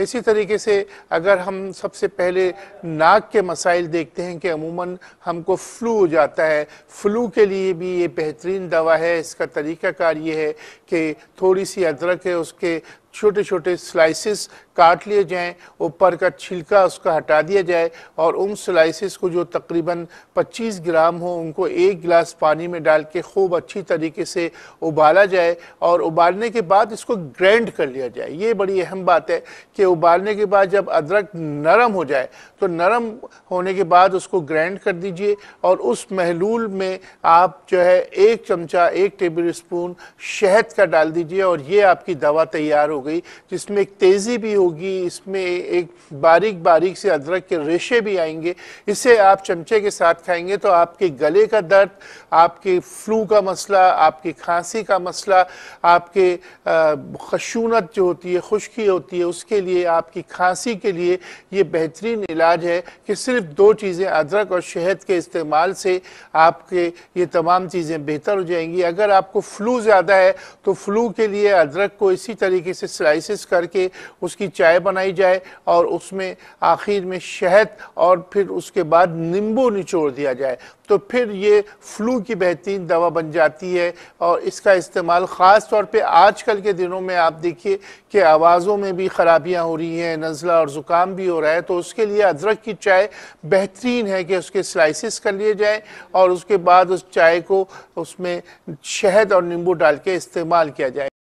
इसी तरीके से अगर हम सबसे पहले नाक के मसाइल देखते हैं कि अमूमन हमको फ्लू हो जाता है फ्लू के लिए भी ये बेहतरीन दवा है इसका तरीक़ाकार ये है कि थोड़ी सी अदरक है उसके छोटे छोटे स्लाइसिस काट लिए जाएं ऊपर का छिलका उसका हटा दिया जाए और उन स्लाइसिस को जो तकरीबन 25 ग्राम हो उनको एक गिलास पानी में डाल के खूब अच्छी तरीके से उबाला जाए और उबालने के बाद इसको ग्रैंड कर लिया जाए ये बड़ी अहम बात है कि उबालने के बाद जब अदरक नरम हो जाए तो नरम होने के बाद उसको ग्रैंड कर दीजिए और उस महलूल में आप जो है एक चमचा एक टेबल स्पून शहद का डाल दीजिए और ये आपकी दवा तैयार हो हो गई जिसमें एक तेज़ी भी होगी इसमें एक बारीक बारीक से अदरक के रेशे भी आएंगे इसे आप चमचे के साथ खाएंगे तो आपके गले का दर्द आपके फ्लू का मसला आपकी खांसी का मसला आपके खशूनत जो होती है खुश्की होती है उसके लिए आपकी खांसी के लिए ये बेहतरीन इलाज है कि सिर्फ दो चीज़ें अदरक और शहद के इस्तेमाल से आपके ये तमाम चीज़ें बेहतर हो जाएंगी अगर आपको फ्लू ज़्यादा है तो फ्लू के लिए अदरक को इसी तरीके से स्लाइसिस करके उसकी चाय बनाई जाए और उसमें आखिर में शहद और फिर उसके बाद नींबू निचोड़ दिया जाए तो फिर ये फ्लू की बेहतरीन दवा बन जाती है और इसका इस्तेमाल ख़ास तौर पे आजकल के दिनों में आप देखिए कि आवाज़ों में भी ख़राबियाँ हो रही हैं नज़ला और ज़ुकाम भी हो रहा है तो उसके लिए अदरक की चाय बेहतरीन है कि उसके स्लाइसिस कर लिए जाए और उसके बाद उस चाय को उसमें शहद और नींबू डाल के इस्तेमाल किया जाए